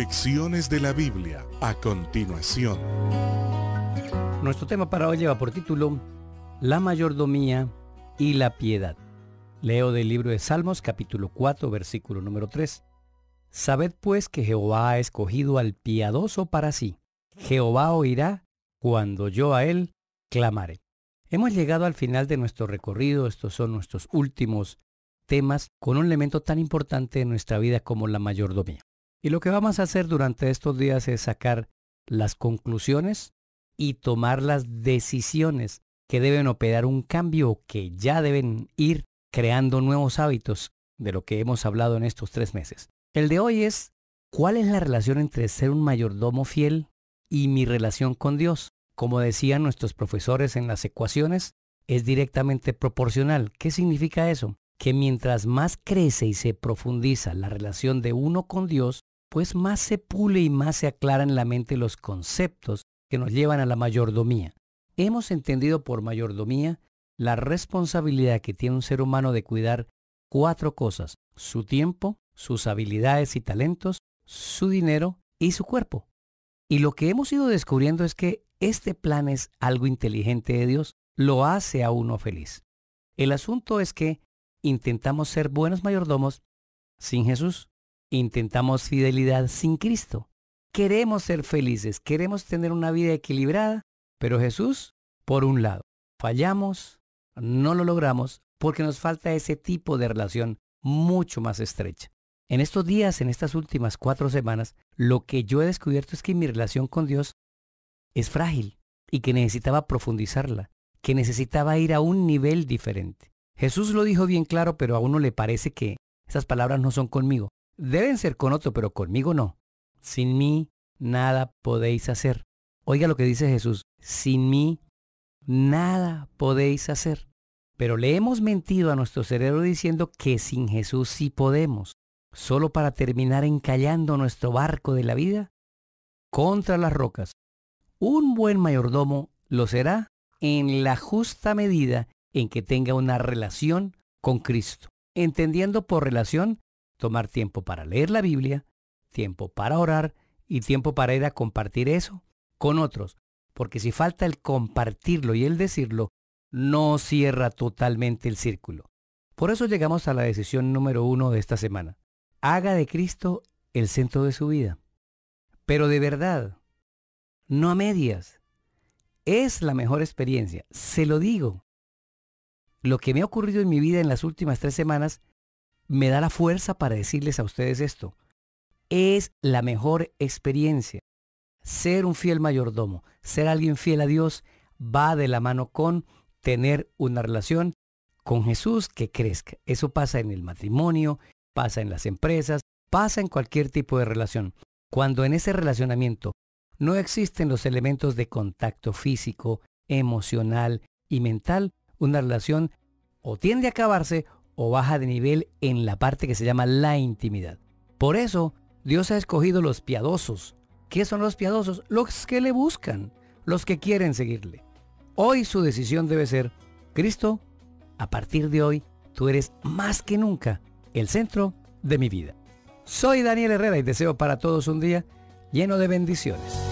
Lecciones de la Biblia a continuación. Nuestro tema para hoy lleva por título La mayordomía y la piedad. Leo del libro de Salmos capítulo 4 versículo número 3. Sabed pues que Jehová ha escogido al piadoso para sí. Jehová oirá cuando yo a él clamaré. Hemos llegado al final de nuestro recorrido, estos son nuestros últimos temas con un elemento tan importante en nuestra vida como la mayordomía. Y lo que vamos a hacer durante estos días es sacar las conclusiones y tomar las decisiones que deben operar un cambio o que ya deben ir creando nuevos hábitos de lo que hemos hablado en estos tres meses. El de hoy es, ¿cuál es la relación entre ser un mayordomo fiel y mi relación con Dios? Como decían nuestros profesores en las ecuaciones, es directamente proporcional. ¿Qué significa eso? Que mientras más crece y se profundiza la relación de uno con Dios, pues más se pule y más se aclaran en la mente los conceptos que nos llevan a la mayordomía. Hemos entendido por mayordomía la responsabilidad que tiene un ser humano de cuidar cuatro cosas, su tiempo, sus habilidades y talentos, su dinero y su cuerpo. Y lo que hemos ido descubriendo es que este plan es algo inteligente de Dios, lo hace a uno feliz. El asunto es que intentamos ser buenos mayordomos sin Jesús. Intentamos fidelidad sin Cristo. Queremos ser felices, queremos tener una vida equilibrada, pero Jesús, por un lado, fallamos, no lo logramos, porque nos falta ese tipo de relación mucho más estrecha. En estos días, en estas últimas cuatro semanas, lo que yo he descubierto es que mi relación con Dios es frágil y que necesitaba profundizarla, que necesitaba ir a un nivel diferente. Jesús lo dijo bien claro, pero a uno le parece que esas palabras no son conmigo. Deben ser con otro, pero conmigo no. Sin mí nada podéis hacer. Oiga lo que dice Jesús. Sin mí nada podéis hacer. Pero le hemos mentido a nuestro cerebro diciendo que sin Jesús sí podemos, solo para terminar encallando nuestro barco de la vida contra las rocas. Un buen mayordomo lo será en la justa medida en que tenga una relación con Cristo, entendiendo por relación tomar tiempo para leer la Biblia, tiempo para orar y tiempo para ir a compartir eso con otros. Porque si falta el compartirlo y el decirlo, no cierra totalmente el círculo. Por eso llegamos a la decisión número uno de esta semana. Haga de Cristo el centro de su vida. Pero de verdad, no a medias. Es la mejor experiencia, se lo digo. Lo que me ha ocurrido en mi vida en las últimas tres semanas me da la fuerza para decirles a ustedes esto. Es la mejor experiencia. Ser un fiel mayordomo, ser alguien fiel a Dios, va de la mano con tener una relación con Jesús que crezca. Eso pasa en el matrimonio, pasa en las empresas, pasa en cualquier tipo de relación. Cuando en ese relacionamiento no existen los elementos de contacto físico, emocional y mental, una relación o tiende a acabarse o baja de nivel en la parte que se llama la intimidad. Por eso Dios ha escogido los piadosos. ¿Qué son los piadosos? Los que le buscan, los que quieren seguirle. Hoy su decisión debe ser, Cristo, a partir de hoy tú eres más que nunca el centro de mi vida. Soy Daniel Herrera y deseo para todos un día lleno de bendiciones.